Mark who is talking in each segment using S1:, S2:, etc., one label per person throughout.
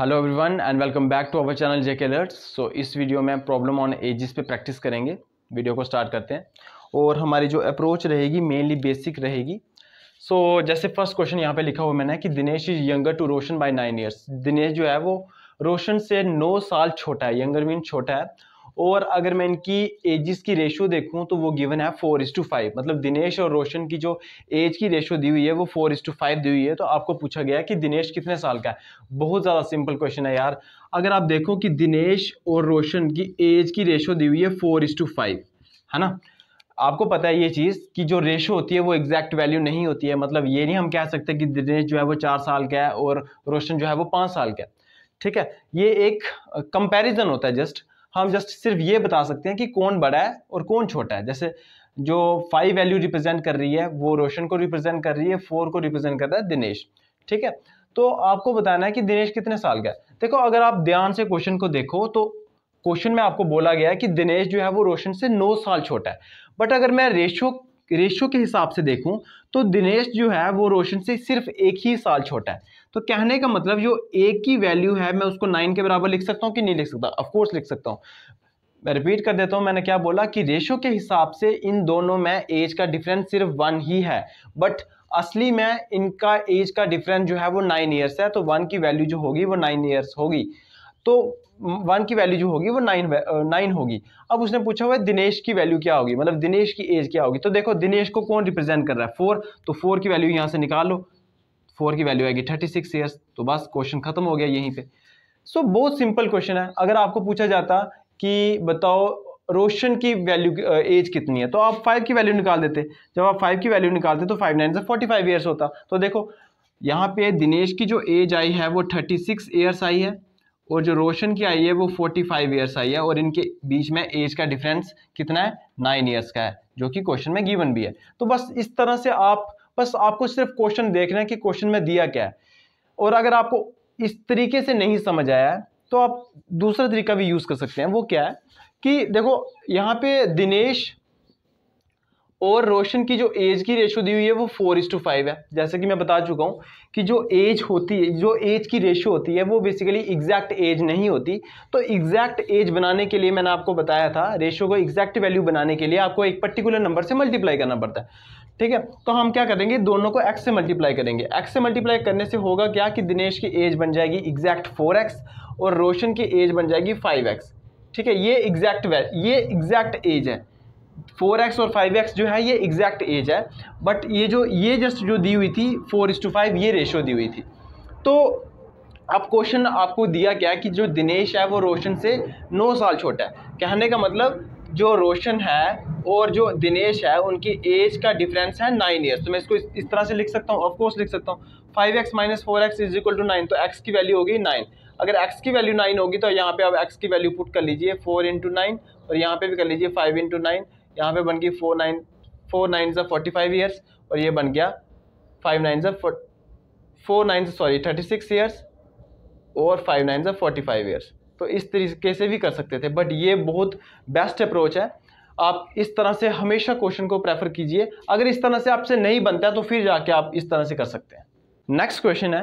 S1: hello everyone and welcome back to our channel JK alerts so इस video में problem on ages पे practice करेंगे video को start करते हैं और हमारी जो अप्रोच रहेगी मेनली बेसिक रहेगी सो so, जैसे फर्स्ट क्वेश्चन यहाँ पे लिखा हुआ मैंने कि Dinesh is younger to Roshan by nine years Dinesh जो है वो रोशन से नौ साल छोटा है यंगर मीन छोटा है और अगर मैं इनकी एजिस की रेशो देखूँ तो वो गिवन है फोर इस टू फाइव मतलब दिनेश और रोशन की जो एज की रेशो दी हुई है वो फोर इस टू फाइव दी हुई है तो आपको पूछा गया कि दिनेश कितने साल का है बहुत ज़्यादा सिंपल क्वेश्चन है यार अगर आप देखो कि दिनेश और रोशन की एज की रेशो दी हुई है फोर इस टू फाइव है ना आपको पता है ये चीज़ कि जो रेशो होती है वो एग्जैक्ट वैल्यू नहीं होती है मतलब ये नहीं हम कह सकते कि दिनेश जो है वो चार साल का है और रोशन जो है वो पाँच साल का है ठीक है ये एक कंपैरिजन होता है जस्ट हम जस्ट सिर्फ ये बता सकते हैं कि कौन बड़ा है और कौन छोटा है जैसे जो फाइव वैल्यू रिप्रेजेंट कर रही है वो रोशन को रिप्रेजेंट कर रही है फोर को रिप्रेजेंट कर रहा है दिनेश ठीक है तो आपको बताना है कि दिनेश कितने साल का है देखो अगर आप ध्यान से क्वेश्चन को देखो तो क्वेश्चन में आपको बोला गया है कि दिनेश जो है वो रोशन से नौ साल छोटा है बट अगर मैं रेशो रेशो के हिसाब से देखूं तो दिनेश जो है वो रोशन से सिर्फ एक ही साल छोटा है तो कहने का मतलब जो ए की वैल्यू है मैं उसको नाइन के बराबर लिख सकता हूँ कि नहीं लिख सकता ऑफकोर्स लिख सकता हूँ मैं रिपीट कर देता हूँ मैंने क्या बोला कि रेशो के हिसाब से इन दोनों में एज का डिफरेंस सिर्फ वन ही है बट असली में इनका एज का डिफरेंस जो है वो नाइन ईयर्स है तो वन की वैल्यू जो होगी वो नाइन ईयर्स होगी तो वन की वैल्यू जो होगी वो नाइन नाइन होगी अब उसने पूछा हुआ है दिनेश की वैल्यू क्या होगी मतलब दिनेश की एज क्या होगी तो देखो दिनेश को कौन रिप्रेजेंट कर रहा है फोर तो फोर की वैल्यू यहाँ से निकालो फोर की वैल्यू आएगी थर्टी सिक्स ईयर्स तो बस क्वेश्चन खत्म हो गया यहीं पे सो so, बहुत सिंपल क्वेश्चन है अगर आपको पूछा जाता कि बताओ रोशन की वैल्यू एज कितनी है तो आप फाइव की वैल्यू निकाल देते जब आप फाइव की वैल्यू निकालते तो फाइव नाइन से फोर्टी फाइव ईयर्स होता तो देखो यहाँ पे दिनेश की जो एज आई है वो थर्टी सिक्स ईयर्स आई है और जो रोशन की आई है वो फोर्टी फाइव ईयर्स आई है और इनके बीच में एज का डिफरेंस कितना है नाइन ईयर्स का है जो कि क्वेश्चन में गिवन भी है तो बस इस तरह से आप बस आपको सिर्फ क्वेश्चन देखना है कि क्वेश्चन में दिया क्या है और अगर आपको इस तरीके से नहीं समझ आया तो आप दूसरा तरीका भी यूज़ कर सकते हैं वो क्या है कि देखो यहाँ पे दिनेश और रोशन की जो एज की रेशो दी हुई है वो फोर इज टू फाइव है जैसे कि मैं बता चुका हूँ कि जो एज होती है जो एज की रेशो होती है वो बेसिकली एग्जैक्ट एज नहीं होती तो एग्जैक्ट एज बनाने के लिए मैंने आपको बताया था रेशो को एग्जैक्ट वैल्यू बनाने के लिए आपको एक पर्टिकुलर नंबर से मल्टीप्लाई करना पड़ता है ठीक है तो हम क्या करेंगे दोनों को एक्स से मल्टीप्लाई करेंगे एक्स से मल्टीप्लाई करने से होगा क्या कि दिनेश की एज बन जाएगी एग्जैक्ट फोर एक्स और रोशन की एज बन जाएगी फाइव एक्स ठीक है ये एग्जैक्ट ये एग्जैक्ट एज है फोर एक्स और फाइव एक्स जो है ये एग्जैक्ट एज है बट ये जो ये जस्ट जो दी हुई थी फोर इस टू फाइव ये रेशो दी हुई थी तो अब क्वेश्चन आपको दिया गया कि जो दिनेश है वो रोशन से नौ साल छोटा है कहने का मतलब जो रोशन है और जो दिनेश है उनकी एज का डिफरेंस है नाइन ईयर्स तो मैं इसको इस, तरह से लिख सकता हूँ ऑफकोर्स लिख सकता हूँ five x minus four x is equal to nine तो एक्स की वैल्यू होगी नाइन अगर एक्स की वैल्यू नाइन होगी तो यहाँ पे आप एक्स की वैल्यू पुट कर लीजिए फोर इंटू नाइन और यहाँ पे भी कर लीजिए फाइव इंटू नाइन यहाँ पे बन गई फोर नाइन फोर नाइन सा फोर्टी फाइव ईयर्स और ये बन गया फाइव नाइन सा four nine sorry thirty six years और फाइव नाइन सा फोर्टी फाइव ईयर्स तो इस तरीके से भी कर सकते थे बट ये बहुत बेस्ट अप्रोच है आप इस तरह से हमेशा क्वेश्चन को प्रेफर कीजिए अगर इस तरह से आपसे नहीं बनता है तो फिर जाके आप इस तरह से कर सकते हैं नेक्स्ट क्वेश्चन है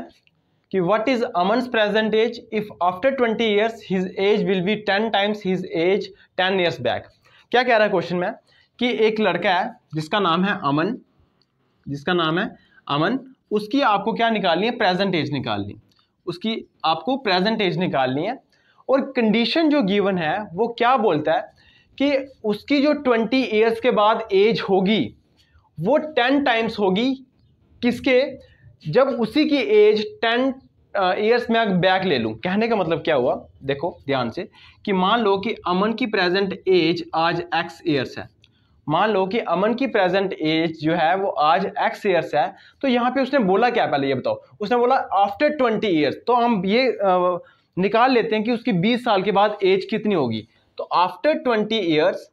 S1: कि what is Aman present age if after twenty years his age will be ten times his age ten years back क्या कह रहा है क्वेश्चन में कि एक लड़का है जिसका नाम है अमन जिसका नाम है अमन उसकी आपको क्या निकालनी है प्रेजेंट एज निकालनी उसकी आपको प्रेजेंट एज निकालनी है और कंडीशन जो गिवन है वो क्या बोलता है कि उसकी जो ट्वेंटी ईयर्स के बाद एज होगी वो टेन टाइम्स होगी किसके जब उसी की एज टेन ईयर्स में मैं बैक ले लूँ कहने का मतलब क्या हुआ देखो ध्यान से कि मान लो कि अमन की प्रेजेंट एज आज एक्स ईयर्स है मान लो कि अमन की प्रेजेंट एज जो है वो आज एक्स ईयर्स है तो यहाँ पे उसने बोला क्या पहले ये बताओ उसने बोला आफ्टर ट्वेंटी ईयर्स तो हम ये निकाल लेते हैं कि उसकी 20 साल के बाद एज कितनी होगी तो आफ्टर 20 ईयर्स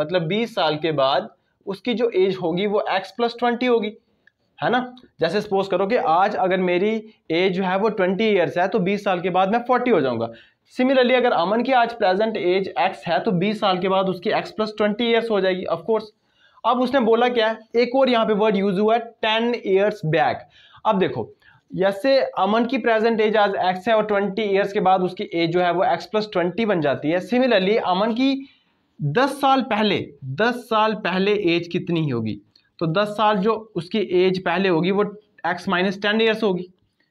S1: मतलब 20 साल के बाद उसकी जो एज होगी वो x प्लस ट्वेंटी होगी है ना जैसे सपोज करो कि आज अगर मेरी एज जो है वो 20 ईयर्स है तो 20 साल के बाद मैं 40 हो जाऊंगा सिमिलरली अगर अमन की आज प्रेजेंट एज x है तो 20 साल के बाद उसकी x प्लस ट्वेंटी ईयर्स हो जाएगी ऑफकोर्स अब उसने बोला क्या है एक और यहाँ पे वर्ड यूज हुआ है टेन ईयर्स बैक अब देखो जैसे अमन की प्रेजेंट एज आज एक्स है और ट्वेंटी ईयर्स के बाद उसकी एज जो है वो एक्स प्लस ट्वेंटी बन जाती है सिमिलरली अमन की दस साल पहले दस साल पहले एज कितनी ही होगी तो दस साल जो उसकी एज पहले होगी वो एक्स माइनस टेन ईयर्स होगी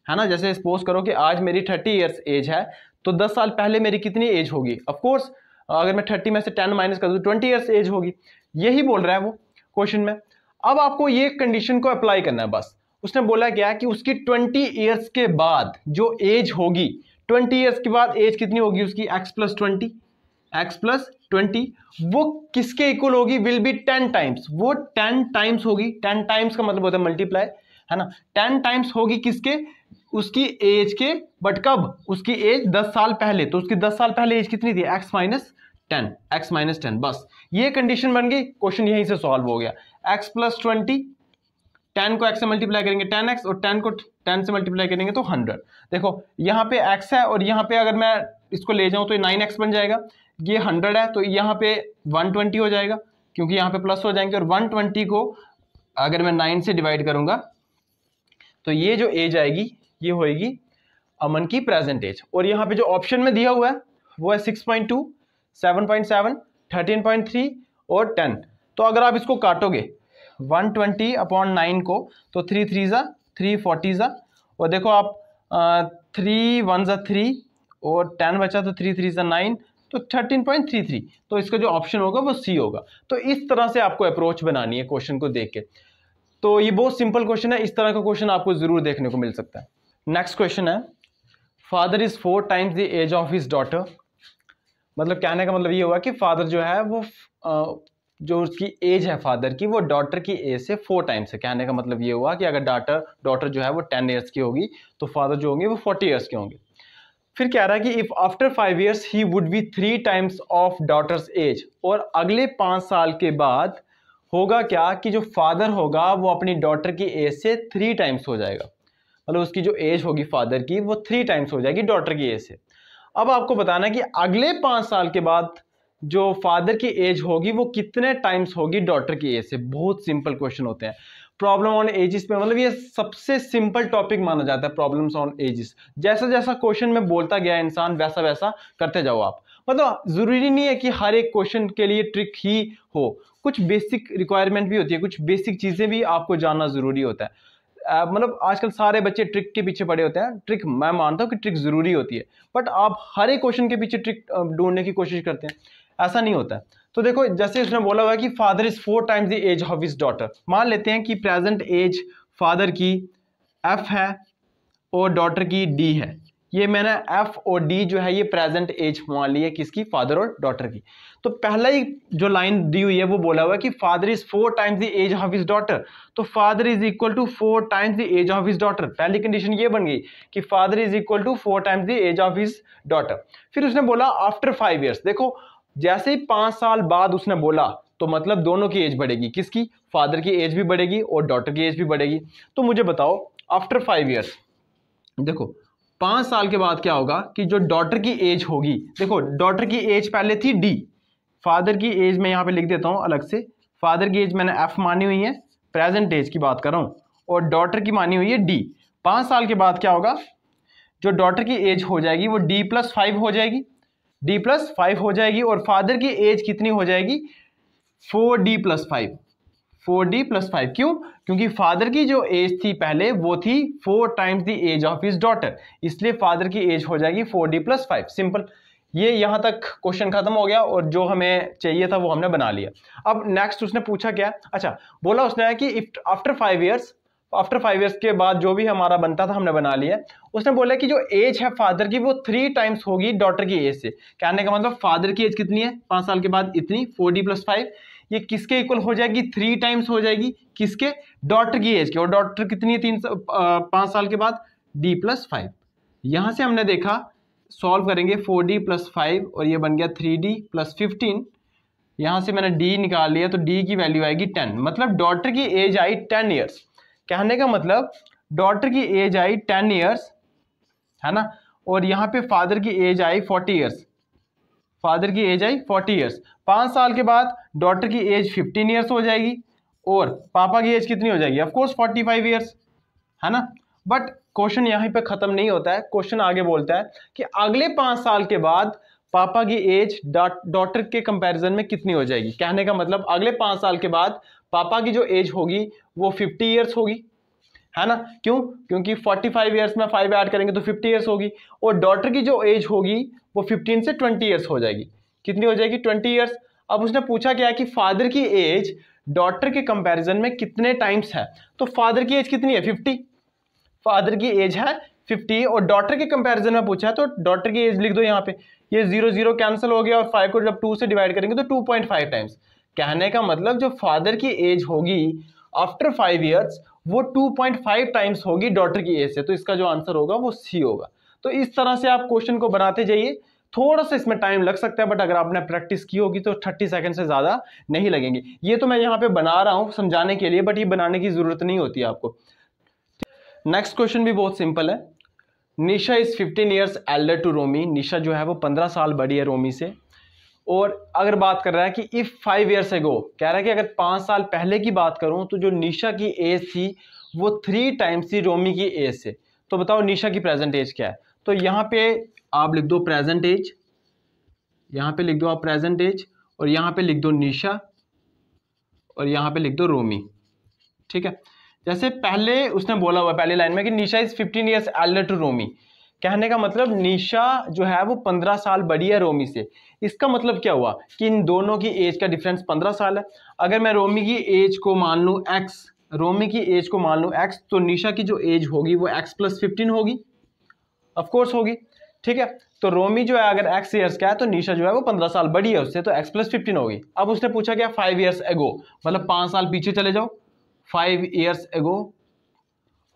S1: है ना जैसे सपोज करो कि आज मेरी थर्टी ईयर्स एज है तो दस साल पहले मेरी कितनी एज होगी ऑफकोर्स अगर मैं थर्टी में से टेन माइनस कर दूँ ट्वेंटी ईयर्स एज होगी यही बोल रहा है वो क्वेश्चन में अब आपको ये कंडीशन को अप्लाई करना है बस उसने बोला क्या कि उसकी ट्वेंटी ईयर्स के बाद जो एज होगी ट्वेंटी ईयर्स के बाद एज कितनी होगी उसकी x plus twenty x plus twenty वो किसके इक्वल होगी विल बी टेन टाइम्स वो टेन टाइम्स होगी टेन टाइम्स का मतलब होता है मल्टीप्लाई है ना टेन टाइम्स होगी किसके उसकी एज के बट कब उसकी एज दस साल पहले तो उसकी दस साल पहले एज कितनी थी x minus ten x minus ten बस ये कंडीशन बन गई क्वेश्चन यहीं से सॉल्व हो गया एक्स प्लस ट्वेंटी टेन को एक्स से मल्टीप्लाई करेंगे टेन एक्स और टेन को टेन से मल्टीप्लाई करेंगे तो हंड्रेड देखो यहाँ पे एक्स है और यहाँ पे अगर मैं इसको ले जाऊँ तो नाइन एक्स बन जाएगा ये हंड्रेड है तो यहाँ पे वन ट्वेंटी हो जाएगा क्योंकि यहाँ पे प्लस हो जाएंगे और वन ट्वेंटी को अगर मैं नाइन से डिवाइड करूँगा तो ये जो एज आएगी ये होएगी अमन की प्रेजेंट एज और यहाँ पे जो ऑप्शन में दिया हुआ है वो है six point two seven point seven thirteen point three और टेन तो अगर आप इसको काटोगे वन ट्वेंटी अपॉन नाइन को तो थ्री थ्री ज़ा थ्री फोर्टी ज़ा और देखो आप थ्री वन ज़ा थ्री और टेन बचा तो थ्री थ्री ज़ा नाइन तो थर्टीन पॉइंट थ्री थ्री तो इसका जो ऑप्शन होगा वो सी होगा तो इस तरह से आपको अप्रोच बनानी है क्वेश्चन को देख के तो ये बहुत सिंपल क्वेश्चन है इस तरह का क्वेश्चन आपको ज़रूर देखने को मिल सकता है नेक्स्ट क्वेश्चन है father is four times the age of his daughter मतलब कहने का मतलब ये हुआ कि फादर जो है वो जो उसकी एज है फादर की वो डॉटर की एज से फोर टाइम्स है कहने का मतलब ये हुआ कि अगर डाटर डॉटर जो है वो टेन ईयर्स की होगी तो फादर जो होंगे वो फोर्टी ईयर्स के होंगे फिर कह रहा है कि if after five years he would be three times of daughter's age और अगले पाँच साल के बाद होगा क्या कि जो फादर होगा वो अपनी डॉटर की एज से थ्री टाइम्स हो जाएगा मतलब उसकी जो एज होगी फादर की वो थ्री टाइम्स हो जाएगी डॉटर की एज से अब आपको बताना है कि अगले पाँच साल के बाद जो फादर की एज होगी वो कितने टाइम्स होगी डॉटर की एज से बहुत सिंपल क्वेश्चन होते हैं प्रॉब्लम ऑन एजिस पे मतलब ये सबसे सिंपल टॉपिक माना जाता है प्रॉब्लम्स ऑन एजिस जैसा जैसा क्वेश्चन में बोलता गया इंसान वैसा वैसा करते जाओ आप मतलब ज़रूरी नहीं है कि हर एक क्वेश्चन के लिए ट्रिक ही हो कुछ बेसिक रिक्वायरमेंट भी होती है कुछ बेसिक चीज़ें भी आपको जानना ज़रूरी होता है मतलब आजकल सारे बच्चे ट्रिक के पीछे पड़े होते हैं ट्रिक मैं मानता हूँ कि ट्रिक ज़रूरी होती है बट आप हर एक क्वेश्चन के पीछे ट्रिक ढूंढने की कोशिश करते हैं ऐसा नहीं होता है तो देखो जैसे उसने बोला हुआ है कि father is four times the age of his daughter मान लेते हैं कि प्रेजेंट एज फादर की एफ है और डॉटर की डी है ये मैंने एफ और डी जो है ये प्रेजेंट एज मान ली है किसकी फादर और डॉटर की तो पहला ही जो लाइन दी हुई है वो बोला हुआ है कि father is four times the age of his daughter तो father is equal to four times the age of his daughter पहली कंडीशन ये बन गई कि father is equal to four times the age of his daughter फिर उसने बोला after five years देखो जैसे ही पाँच साल बाद उसने बोला तो मतलब दोनों की एज बढ़ेगी किसकी फादर की एज भी बढ़ेगी और डॉटर की एज भी बढ़ेगी तो मुझे बताओ आफ्टर फाइव ईयर्स देखो पाँच साल के बाद क्या होगा कि जो डॉटर की एज होगी देखो डॉटर की एज पहले थी डी फादर की एज मैं यहाँ पे लिख देता हूँ अलग से फादर की एज मैंने एफ मानी हुई है प्रेजेंट एज की बात कर रहा हूं और डॉटर की मानी हुई है डी पाँच साल के बाद क्या होगा जो डॉटर की एज हो जाएगी वो डी प्लस फाइव हो जाएगी डी प्लस फाइव हो जाएगी और फादर की एज कितनी हो जाएगी four D plus five four D plus five क्यों क्योंकि फादर की जो एज थी पहले वो थी four times the age of his daughter इसलिए फादर की एज हो जाएगी four D plus five simple ये यहाँ तक क्वेश्चन खत्म हो गया और जो हमें चाहिए था वो हमने बना लिया अब नेक्स्ट उसने पूछा क्या अच्छा बोला उसने कि after five years after five years के बाद जो भी हमारा बनता था हमने बना लिया उसने बोला कि जो एज है फादर की वो थ्री टाइम्स होगी डॉटर की एज से कहने का मतलब फादर की एज कितनी है पाँच साल के बाद इतनी फोर डी प्लस फाइव ये किसके इक्वल हो जाएगी थ्री टाइम्स हो जाएगी किसके डॉटर की एज के और डॉटर कितनी है तीन सा, पाँच साल के बाद डी प्लस फाइव यहाँ से हमने देखा सॉल्व करेंगे फोर डी प्लस फाइव और ये बन गया थ्री डी प्लस फिफ्टीन यहाँ से मैंने डी निकाल लिया तो डी की वैल्यू आएगी टेन मतलब डॉटर की एज आई टेन ईयर्स कहने का मतलब डॉटर की एज आई टेन ईयर्स है ना और यहाँ पे फादर की एज आई फोर्टी ईयर्स फादर की एज आई फोर्टी ईयर्स पाँच साल के बाद डॉटर की एज फिफ्टीन ईयर्स हो जाएगी और पापा की एज कितनी हो जाएगी ऑफकोर्स फोर्टी फाइव ईयर्स है ना बट क्वेश्चन यहाँ पे ख़त्म नहीं होता है क्वेश्चन आगे बोलता है कि अगले पाँच साल के बाद पापा की एज डॉटर के कंपैरिजन में कितनी हो जाएगी कहने का मतलब अगले पाँच साल के बाद पापा की जो एज होगी वो फिफ्टी ईयर्स होगी है ना क्यों क्योंकि फोर्टी फाइव ईयर्स में फाइव ऐड करेंगे तो फिफ्टी ईयर्स होगी और डॉटर की जो एज होगी वो फिफ्टीन से ट्वेंटी ईयर्स हो जाएगी कितनी हो जाएगी ट्वेंटी ईयर्स अब उसने पूछा क्या कि फादर की एज डॉटर के कंपैरिजन में कितने टाइम्स है तो फादर की एज कितनी है फिफ्टी फादर की एज है फिफ्टी और डॉटर के कंपैरिजन में पूछा है तो डॉटर की एज लिख दो यहाँ पे ये जीरो जीरो कैंसिल हो गया और फाइव को जब टू से डिवाइड करेंगे तो टू पॉइंट फाइव टाइम्स कहने का मतलब जो फादर की एज होगी आफ्टर फाइव ईयर्स वो 2.5 टाइम्स होगी डॉटर की एज से तो इसका जो आंसर होगा वो सी होगा तो इस तरह से आप क्वेश्चन को बनाते जाइए थोड़ा सा इसमें टाइम लग सकता है बट अगर आपने प्रैक्टिस की होगी तो 30 सेकंड से ज़्यादा नहीं लगेंगे ये तो मैं यहाँ पे बना रहा हूँ समझाने के लिए बट ये बनाने की ज़रूरत नहीं होती आपको नेक्स्ट क्वेश्चन भी बहुत सिंपल है Nisha is fifteen years elder to Romi Nisha जो है वो पंद्रह साल बड़ी है रोमी से और अगर बात कर रहा है कि इफ़ फाइव ईयर्स एगो कह रहा है कि अगर पाँच साल पहले की बात करूँ तो जो निशा की एज थी वो थ्री टाइम्स थी रोमी की एज से तो बताओ निशा की प्रेजेंट एज क्या है तो यहाँ पे आप लिख दो प्रेजेंट एज यहाँ पे लिख दो आप प्रेजेंट एज और यहाँ पे लिख दो निशा और यहाँ पे लिख दो रोमी ठीक है जैसे पहले उसने बोला हुआ पहले लाइन में कि Nisha is fifteen years elder to Romi कहने का मतलब निशा जो है वो पंद्रह साल बड़ी है रोमी से इसका मतलब क्या हुआ कि इन दोनों की एज का डिफरेंस पंद्रह साल है अगर मैं रोमी की एज को मान लूँ एक्स रोमी की एज को मान लूँ एक्स तो निशा की जो एज होगी वो एक्स प्लस फिफ्टीन होगी ऑफकोर्स होगी ठीक है तो रोमी जो है अगर एक्स ईयर्स का है तो निशा जो है वो पंद्रह साल बड़ी है उससे तो एक्स प्लस फिफ्टीन होगी अब उसने पूछा क्या फाइव ईयर्स एगो मतलब पाँच साल पीछे चले जाओ फाइव ईयर्स एगो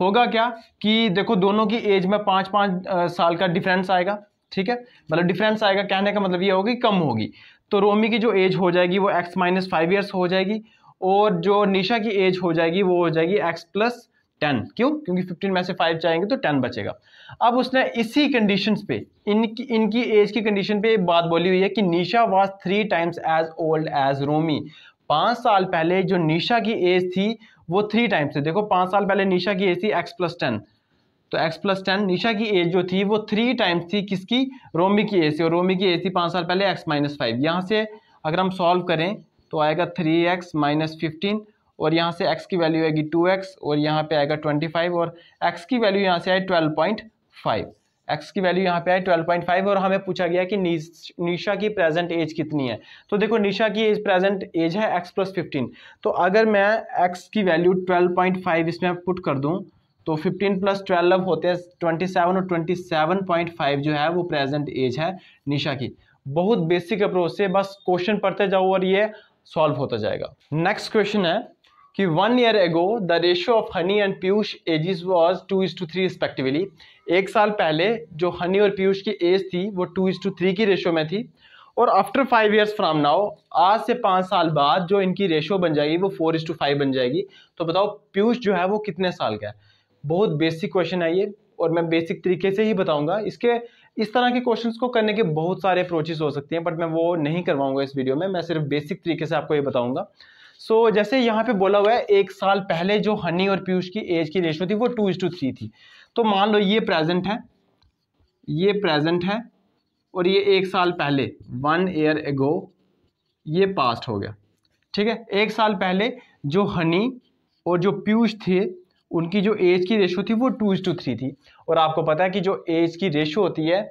S1: होगा क्या कि देखो दोनों की एज में पाँच पाँच साल का डिफरेंस आएगा ठीक है मतलब डिफरेंस आएगा कहने का मतलब ये होगी कम होगी तो रोमी की जो एज हो जाएगी वो एक्स माइनस फाइव ईयर्स हो जाएगी और जो निशा की एज हो जाएगी वो हो जाएगी एक्स प्लस टेन क्यों क्योंकि फिफ्टीन में से फाइव जाएंगे तो टेन बचेगा अब उसने इसी कंडीशन पे इनकी इनकी एज की कंडीशन पे बात बोली हुई है कि Nisha was three times as old as Romi पाँच साल पहले जो निशा की एज थी वो थ्री टाइम्स थी देखो पाँच साल पहले निशा की एज थी एक्स प्लस टेन तो एक्स प्लस टेन निशा की एज जो थी वो थ्री टाइम्स थी किसकी रोमी की एज थी और रोमी की एज थी पाँच साल पहले एक्स माइनस फाइव यहाँ से अगर हम सॉल्व करें तो आएगा थ्री एक्स माइनस फिफ्टीन और यहाँ से एक्स की वैल्यू आएगी टू एक्स और यहाँ पे आएगा ट्वेंटी फाइव और एक्स की वैल्यू यहाँ से आई फाइव एक्स की वैल्यू यहाँ पे आई 12.5 और हमें पूछा गया कि निशा की प्रेजेंट एज कितनी है तो देखो निशा की एज प्रेजेंट एज है एक्स प्लस फिफ्टीन तो अगर मैं एक्स की वैल्यू 12.5 इसमें पुट कर दूँ तो 15 प्लस ट्वेल्व होते हैं 27 और 27.5 जो है वो प्रेजेंट एज है निशा की बहुत बेसिक अप्रोच से बस क्वेश्चन पढ़ते जाओ और ये सॉल्व होता जाएगा नेक्स्ट क्वेश्चन है कि one year ago the ratio of Honey and Piyush ages was two is to three respectively एक साल पहले जो हनी और पीयूष की एज थी वो टू इज टू थ्री की रेशियो में थी और after five years from now आज से पाँच साल बाद जो इनकी रेशियो बन जाएगी वो फोर इज टू फाइव बन जाएगी तो बताओ पीयूष जो है वो कितने साल का है बहुत बेसिक क्वेश्चन है ये और मैं बेसिक तरीके से ही बताऊंगा इसके इस तरह के क्वेश्चंस को करने के बहुत सारे अप्रोचेस हो सकते हैं बट मैं वो नहीं करवाऊंगा इस वीडियो में मैं सिर्फ बेसिक तरीके से आपको ये बताऊंगा सो so, जैसे यहाँ पे बोला हुआ है एक साल पहले जो हनी और पीयूष की एज की रेशो थी वो टू इज टू थ्री थी तो मान लो ये प्रेजेंट है ये प्रेजेंट है और ये एक साल पहले वन ईयर एगो ये पास्ट हो गया ठीक है एक साल पहले जो हनी और जो पीयूष थे उनकी जो एज की रेशो थी वो टू इज टू थ्री थी और आपको पता है कि जो एज की रेशो होती है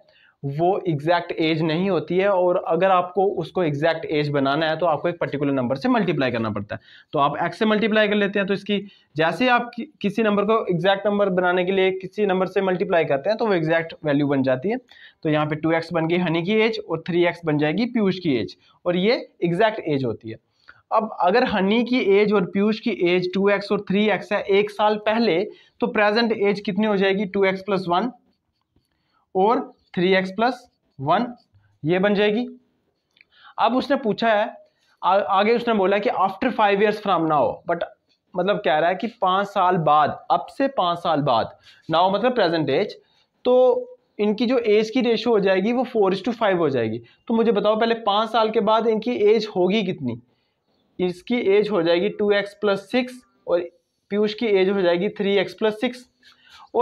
S1: वो एग्जैक्ट एज नहीं होती है और अगर आपको उसको एग्जैक्ट एज बनाना है तो आपको एक पर्टिकुलर नंबर से मल्टीप्लाई करना पड़ता है तो आप एक्स से मल्टीप्लाई कर लेते हैं तो इसकी जैसे आप कि, किसी नंबर को एग्जैक्ट नंबर बनाने के लिए किसी नंबर से मल्टीप्लाई करते हैं तो वो एग्जैक्ट वैल्यू बन जाती है तो यहाँ पे टू बन गई हनी की एज और थ्री बन जाएगी पीयूष की एज और ये एग्जैक्ट एज होती है अब अगर हनी की एज और पीयूष की एज टू और थ्री है एक साल पहले तो प्रेजेंट एज कितनी हो जाएगी टू एक्स और थ्री एक्स प्लस वन ये बन जाएगी अब उसने पूछा है आ, आगे उसने बोला कि after five years from now but मतलब कह रहा है कि पाँच साल बाद अब से पाँच साल बाद नाउ मतलब प्रेजेंट एज तो इनकी जो एज की रेशो हो जाएगी वो फोर टू फाइव हो जाएगी तो मुझे बताओ पहले पाँच साल के बाद इनकी एज होगी कितनी इसकी एज हो जाएगी टू एक्स प्लस सिक्स और पीयूष की एज हो जाएगी थ्री एक्स प्लस सिक्स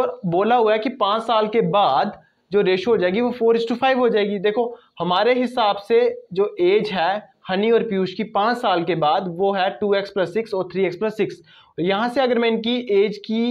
S1: और बोला हुआ है कि पाँच साल के बाद जो रेशियो हो जाएगी वो फोर इस टू फाइव हो जाएगी देखो हमारे हिसाब से जो एज है हनी और पीयूष की पाँच साल के बाद वो है टू एक्स प्लस सिक्स और थ्री एक्स प्लस सिक्स यहाँ से अगर मैं इनकी एज की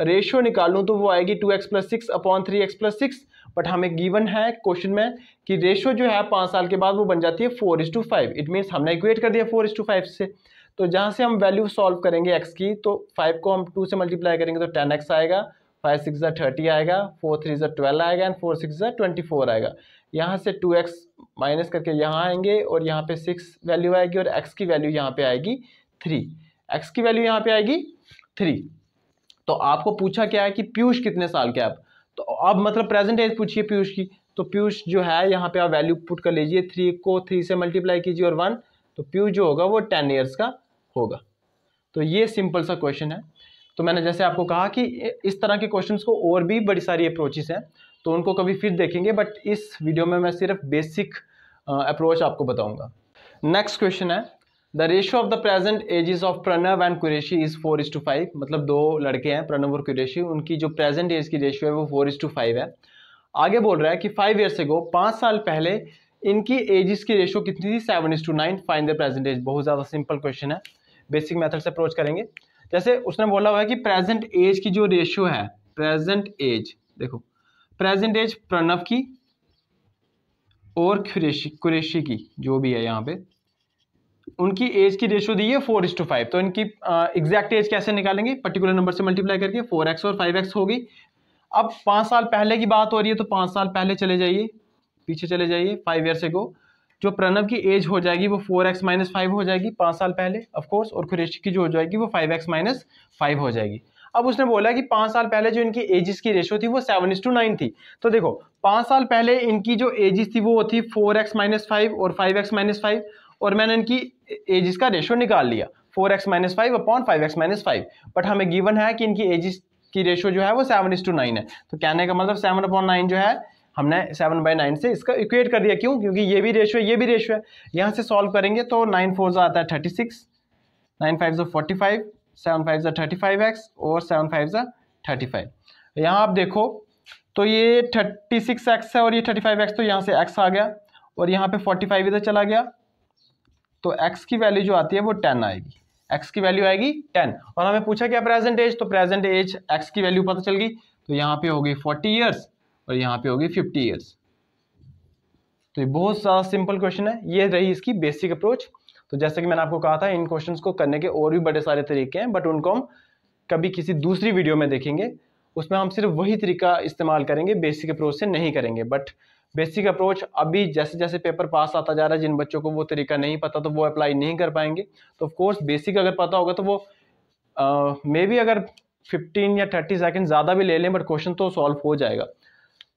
S1: रेशियो निकालूँ तो वो आएगी two X plus six upon three X plus six but हमें गिवन है क्वेश्चन में कि रेशियो जो है पाँच साल के बाद वो बन जाती है four is to five it means हमने इक्वेट कर दिया फोर इस टू फाइव से तो जहाँ से हम वैल्यू सॉल्व करेंगे एक्स की तो फाइव को हम टू से मल्टीप्लाई करेंगे तो टेन एक्स आएगा फाइव सिक्स ज़ा थर्टी आएगा फोर थ्री ज़ा ट्वेल्व आएगा एंड फोर सिक्स ज़ा ट्वेंटी फोर आएगा यहाँ से टू एक्स माइनस करके यहाँ आएंगे और यहाँ पे सिक्स वैल्यू आएगी और एक्स की वैल्यू यहाँ पे आएगी थ्री एक्स की वैल्यू यहाँ पे आएगी थ्री तो आपको पूछा क्या है कि पीयूष कितने साल के आप तो अब मतलब प्रेजेंट एज पूछिए पीयूष की तो पीयूष जो है यहाँ पे आप वैल्यू पुट कर लीजिए थ्री को थ्री से मल्टीप्लाई कीजिए और वन तो पीयूष जो होगा वो टेन ईयर्स का होगा तो ये सिंपल सा क्वेश्चन है तो मैंने जैसे आपको कहा कि इस तरह के क्वेश्चन को और भी बड़ी सारी अप्रोचेस हैं तो उनको कभी फिर देखेंगे बट इस वीडियो में मैं सिर्फ बेसिक अप्रोच आपको बताऊंगा next question is the ratio of the present ages of Pranav and Qureshi is four is to five मतलब दो लड़के हैं प्रणव और कुरेशी उनकी जो प्रेजेंट एज की रेशियो है वो फोर इज टू फाइव है आगे बोल रहा है कि फाइव ईयर्स गो पाँच साल पहले इनकी एजिस की रेशियो कितनी थी seven is to nine find the present age बहुत ज़्यादा सिंपल क्वेश्चन है बेसिक मेथड से अप्रोच करेंगे जैसे उसने बोला हुआ है कि प्रेजेंट एज की जो रेशियो है प्रेजेंट एज देखो प्रेजेंट एज प्रणव की और कुरेशी कुरेशी की जो भी है यहाँ पे उनकी एज की रेशियो दी है फोर इस टू फाइव तो इनकी एग्जैक्ट एज कैसे निकालेंगे पर्टिकुलर नंबर से मल्टीप्लाई करके फोर एक्स और फाइव एक्स होगी अब पाँच साल पहले की बात हो रही है तो पाँच साल पहले चले जाइए पीछे चले जाइए फाइव ईयर से गो जो प्रणव की एज हो जाएगी वो फोर एक्स माइनस फाइव हो जाएगी पाँच साल पहले ऑफकोर्स और कुरेशी की जो हो जाएगी वो फाइव एक्स माइनस फाइव हो जाएगी अब उसने बोला कि पाँच साल पहले जो इनकी एजिस की रेशो थी वो सेवन इज टू नाइन थी तो देखो पाँच साल पहले इनकी जो एजिस थी वो थी फोर एक्स माइनस फाइव और फाइव एक्स माइनस फाइव और मैंने इनकी एजिस का रेशो निकाल लिया four X minus five upon five x minus five but हमें गिवन है कि इनकी एजिस की रेशो जो है वो सेवन इज टू नाइन है तो कहने का मतलब सेवन अपॉन नाइन जो है हमने सेवन बाई नाइन से इसका इक्वेट कर दिया क्यों क्योंकि ये भी रेशो है ये भी रेशो है यहाँ से सॉल्व करेंगे तो नाइन फोर आता है थर्टी सिक्स नाइन फाइव जो फोर्टी फाइव सेवन फाइव जो थर्टी फाइव एक्स और सेवन फाइव जो थर्टी फाइव यहाँ आप देखो तो ये थर्टी सिक्स एक्स है और ये थर्टी फाइव एक्स तो यहाँ से एक्स आ गया और यहाँ पे फोर्टी फाइव इधर चला गया तो एक्स की वैल्यू जो आती है वो टेन आएगी एक्स की वैल्यू आएगी टेन और हमें पूछा क्या प्रेजेंट एज तो प्रेजेंट एज एक्स की वैल्यू पता चल गई तो यहाँ पे हो गई फोर्टी ईयर्स और यहाँ पे होगी फिफ्टी ईयर्स तो ये बहुत सारा सिंपल क्वेश्चन है ये रही इसकी बेसिक अप्रोच तो जैसे कि मैंने आपको कहा था इन क्वेश्चन को करने के और भी बड़े सारे तरीके हैं बट उनको हम कभी किसी दूसरी वीडियो में देखेंगे उसमें हम सिर्फ वही तरीका इस्तेमाल करेंगे बेसिक अप्रोच से नहीं करेंगे बट बेसिक अप्रोच अभी जैसे जैसे पेपर पास आता जा रहा है जिन बच्चों को वो तरीका नहीं पता तो वो अप्लाई नहीं कर पाएंगे तो ऑफकोर्स बेसिक अगर पता होगा तो वो मे बी अगर 15 या 30 सेकंड ज़्यादा भी ले लें बट क्वेश्चन तो सॉल्व हो जाएगा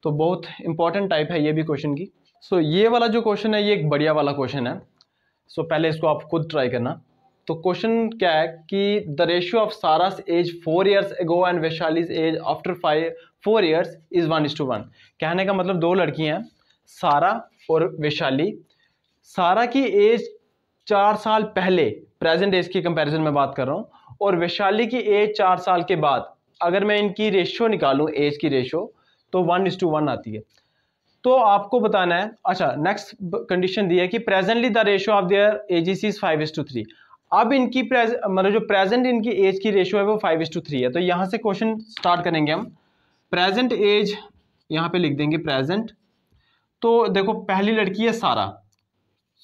S1: तो बहुत इंपॉर्टेंट टाइप है ये भी क्वेश्चन की सो so, ये वाला जो क्वेश्चन है ये एक बढ़िया वाला क्वेश्चन है सो so, पहले इसको आप खुद ट्राई करना तो क्वेश्चन क्या है कि the ratio of Sara's age four years ago and Vaishali's age after five four years is one is to two one का मतलब दो लड़कियां हैं सारा और वैशाली सारा की एज चार साल पहले प्रेजेंट एज की कंपैरिजन में बात कर रहा हूँ और वैशाली की एज चार साल के बाद अगर मैं इनकी रेशियो निकालूँ एज की रेशियो तो वन इज टू वन आती है तो आपको बताना है अच्छा नेक्स्ट कंडीशन दी है कि presently the ratio of their age is five is to three अब इनकी मतलब जो प्रेजेंट इनकी एज की रेशियो है वो फाइव इज टू थ्री है तो यहां से क्वेश्चन स्टार्ट करेंगे हम प्रेजेंट एज यहां पे लिख देंगे प्रेजेंट तो देखो पहली लड़की है सारा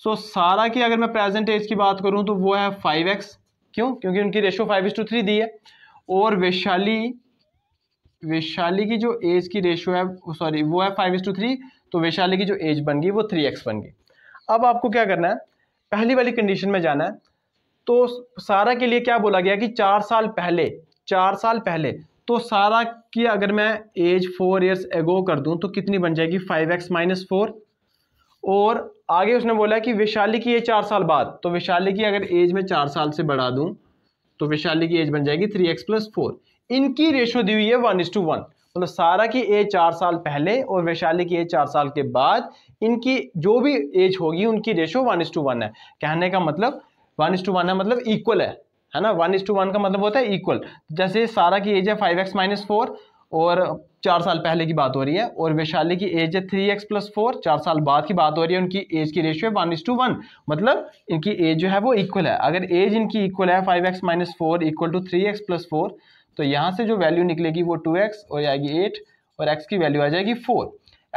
S1: सो so, सारा की अगर मैं प्रेजेंट एज की बात करूं तो वो है फाइव एक्स क्यों क्योंकि उनकी ratio five is to three दी है और वैशाली वैशाली की जो एज की रेशियो है सॉरी वो है फाइव इज टू थ्री तो वैशाली की जो एज बन गई वो थ्री एक्स बन गई अब आपको क्या करना है पहली वाली कंडीशन में जाना है तो सारा के लिए क्या बोला गया कि चार साल पहले चार साल पहले तो सारा की अगर मैं एज फोर ईयर्स एगो कर दूं तो कितनी बन जाएगी फाइव एक्स माइनस फोर और आगे उसने बोला कि वैशाली की ये चार साल बाद तो वैशाली की अगर एज में चार साल से बढ़ा दूं तो वैशाली की एज बन जाएगी थ्री एक्स प्लस फोर इनकी रेशियो दी हुई है वन इज टू वन मतलब सारा की एज चार साल पहले और वैशाली की एज चार साल के बाद इनकी जो भी एज होगी उनकी ratio one is to one है कहने का मतलब वन इज टू वन है मतलब इक्वल है है ना वन इज टू वन का मतलब होता है इक्वल जैसे सारा की एज है फाइव एक्स माइनस फोर और चार साल पहले की बात हो रही है और वैशाली की एज है थ्री एक्स प्लस फोर चार साल बाद की बात हो रही है उनकी एज की रेशियो है वन इज टू वन मतलब इनकी एज जो है वो इक्वल है अगर एज इनकी इक्वल है five x minus four equal to three X plus four तो यहाँ से जो वैल्यू निकलेगी वो टू एक्स और आएगी एट और एक्स की वैल्यू आ जाएगी फोर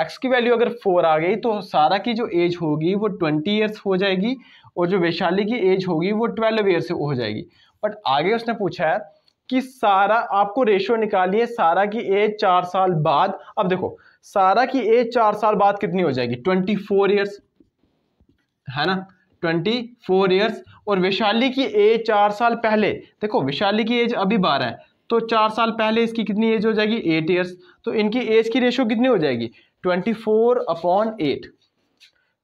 S1: एक्स की वैल्यू अगर फोर आ गई तो सारा की जो एज होगी वो ट्वेंटी ईयर्स हो जाएगी और जो वैशाली की एज होगी वो ट्वेल्व ईयर्स हो जाएगी बट आगे उसने पूछा है कि सारा आपको रेशियो निकालिए सारा की एज चार साल बाद अब देखो सारा की एज चार साल बाद कितनी हो जाएगी ट्वेंटी फोर ईयर्स है ना ट्वेंटी फोर ईयर्स और वैशाली की एज चार साल पहले देखो वैशाली की एज अभी बारह है तो चार साल पहले इसकी कितनी एज हो जाएगी एट ईयर्स तो इनकी एज की रेशियो कितनी हो जाएगी twenty four upon eight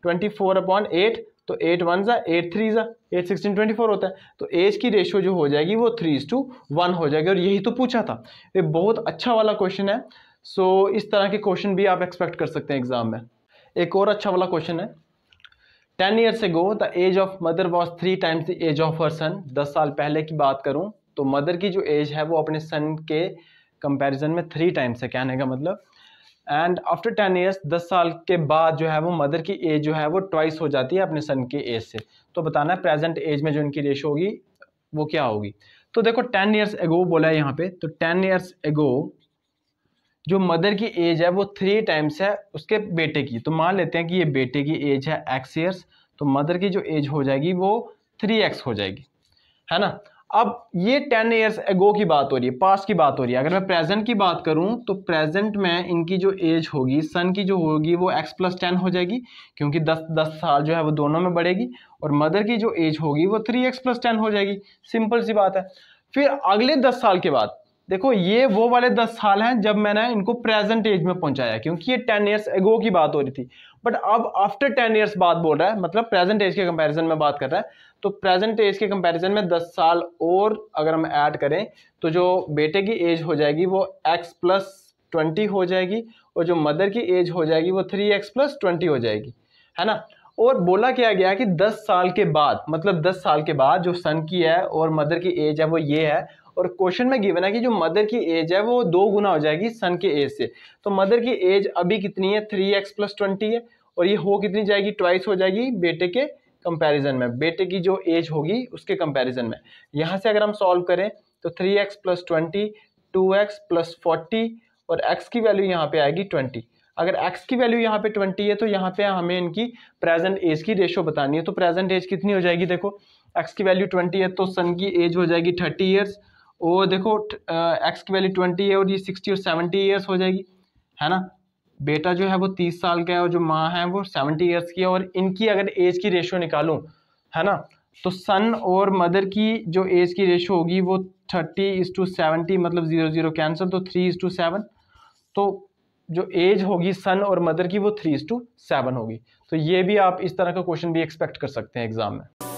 S1: twenty four upon eight तो एट वन ज़ा एट थ्री ज़ा एट सिक्सटीन ट्वेंटी फोर होता है तो एज की रेशियो जो हो जाएगी वो थ्री टू वन हो जाएगी और यही तो पूछा था ये बहुत अच्छा वाला क्वेश्चन है सो so, इस तरह के क्वेश्चन भी आप एक्सपेक्ट कर सकते हैं एग्जाम में एक और अच्छा वाला क्वेश्चन है ten years go the age of mother was three times the age of her son दस साल पहले की बात करूँ तो मदर की जो एज है वो अपने सन के कंपैरिजन में थ्री टाइम्स है कहने का मतलब एंड आफ्टर टेन ईयर्स दस साल के बाद जो है वो मदर की एज जो है वो ट्वाइस हो जाती है अपने सन के एज से तो बताना है प्रेजेंट एज में जो इनकी रेश होगी वो क्या होगी तो देखो टेन ईयर्स एगो बोला है यहाँ पे तो टेन ईयर्स एगो जो मदर की एज है वो थ्री टाइम्स है उसके बेटे की तो मान लेते हैं कि ये बेटे की एज है एक्स ईयर्स तो मदर की जो एज हो जाएगी वो थ्री एक्स हो जाएगी है ना अब ये टेन ईयर्स एगो की बात हो रही है पास्ट की बात हो रही है अगर मैं प्रेजेंट की बात करूं तो प्रेजेंट में इनकी जो एज होगी सन की जो होगी वो एक्स प्लस टेन हो जाएगी क्योंकि दस दस साल जो है वो दोनों में बढ़ेगी और मदर की जो एज होगी वो थ्री एक्स प्लस टेन हो जाएगी सिंपल सी बात है फिर अगले दस साल के बाद देखो ये वो वाले दस साल हैं जब मैंने इनको प्रेजेंट एज में पहुंचाया क्योंकि ये टेन ईयर्स एगो की बात हो रही थी बट अब आफ्टर टेन ईयर्स बात बोल रहा है मतलब प्रेजेंट एज के कंपैरिजन में बात कर रहा है तो प्रेजेंट एज के कंपैरिजन में दस साल और अगर हम ऐड करें तो जो बेटे की एज हो जाएगी वो एक्स प्लस ट्वेंटी हो जाएगी और जो मदर की एज हो जाएगी वो थ्री एक्स प्लस ट्वेंटी हो जाएगी है ना और बोला क्या गया कि दस साल के बाद मतलब दस साल के बाद जो सन की है और मदर की एज है वो ये है और क्वेश्चन में गिवन है कि जो मदर की एज है वो दो गुना हो जाएगी सन के एज से तो मदर की एज अभी कितनी है थ्री एक्स प्लस ट्वेंटी है और ये हो कितनी जाएगी ट्वाइस हो जाएगी बेटे के कंपैरिजन में बेटे की जो एज होगी उसके कंपैरिजन में यहाँ से अगर हम सॉल्व करें तो three X plus twenty two X plus forty और एक्स की वैल्यू यहाँ पर आएगी ट्वेंटी अगर एक्स की वैल्यू यहाँ पे ट्वेंटी है तो यहाँ पे हमें इनकी प्रेजेंट एज की रेशो बतानी है तो प्रेजेंट एज कितनी हो जाएगी देखो एक्स की वैल्यू ट्वेंटी है तो सन की एज हो जाएगी थर्टी ईयर्स वो देखो एक्स की वैल्यू ट्वेंटी है और ये सिक्सटी और सेवेंटी ईयर्स हो जाएगी है ना बेटा जो है वो तीस साल का है और जो माँ है वो सेवेंटी ईयर्स की है और इनकी अगर एज की रेशो निकालूँ है ना तो सन और मदर की जो एज की रेशो होगी वो थर्टी इज टू सेवेंटी मतलब ज़ीरो ज़ीरो कैंसल तो थ्री इज टू सेवन तो जो एज होगी सन और मदर की वो थ्री इज टू सेवन होगी तो ये भी आप इस तरह का क्वेश्चन भी एक्सपेक्ट कर सकते हैं एग्ज़ाम में